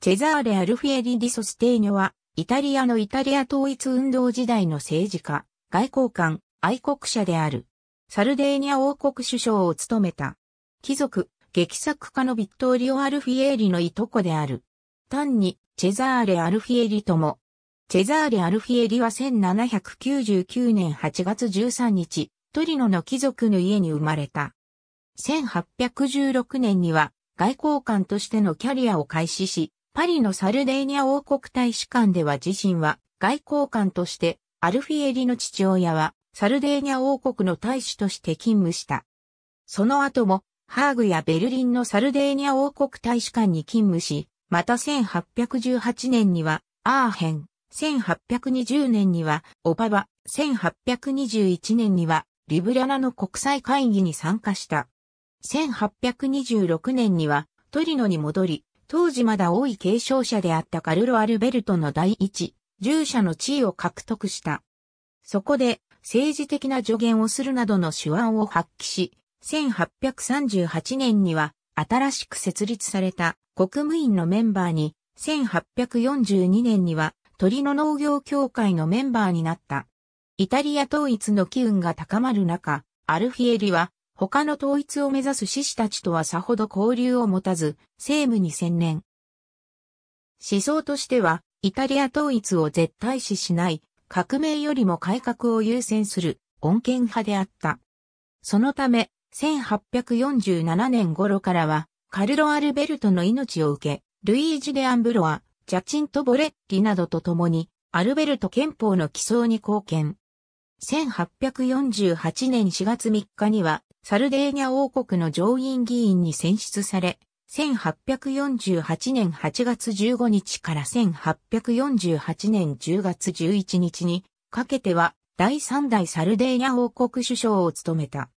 チェザーレ・アルフィエリ・ディ・ソステーニョは、イタリアのイタリア統一運動時代の政治家、外交官、愛国者である。サルデーニャ王国首相を務めた。貴族、劇作家のビットーリオ・アルフィエリのいとこである。単に、チェザーレ・アルフィエリとも。チェザーレ・アルフィエリは1799年8月13日、トリノの貴族の家に生まれた。1816年には、外交官としてのキャリアを開始し、パリのサルデーニャ王国大使館では自身は外交官として、アルフィエリの父親はサルデーニャ王国の大使として勤務した。その後も、ハーグやベルリンのサルデーニャ王国大使館に勤務し、また1818年にはアーヘン、1820年にはオパバ、1821年にはリブラナの国際会議に参加した。1826年にはトリノに戻り、当時まだ多い継承者であったカルロ・アルベルトの第一、従者の地位を獲得した。そこで、政治的な助言をするなどの手腕を発揮し、1838年には新しく設立された国務院のメンバーに、1842年には鳥の農業協会のメンバーになった。イタリア統一の機運が高まる中、アルフィエリは他の統一を目指す志士たちとはさほど交流を持たず、政務に専念。思想としては、イタリア統一を絶対視しない、革命よりも改革を優先する、穏健派であった。そのため、1847年頃からは、カルロ・アルベルトの命を受け、ルイージ・デ・アンブロア、ジャチント・ボレッリなどと共に、アルベルト憲法の起草に貢献。1848年4月3日には、サルデーニャ王国の上院議員に選出され、1848年8月15日から1848年10月11日にかけては第3代サルデーニャ王国首相を務めた。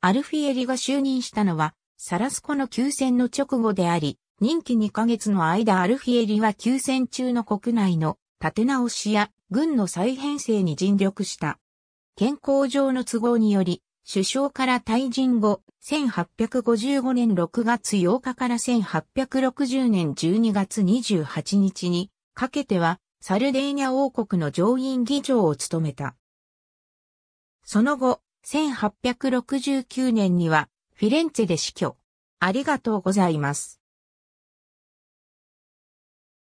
アルフィエリが就任したのはサラスコの休戦の直後であり、任期2ヶ月の間アルフィエリは休戦中の国内の立て直しや軍の再編成に尽力した。健康上の都合により、首相から退陣後、1855年6月8日から1860年12月28日にかけては、サルデーニャ王国の上院議長を務めた。その後、1869年には、フィレンツェで死去。ありがとうございます。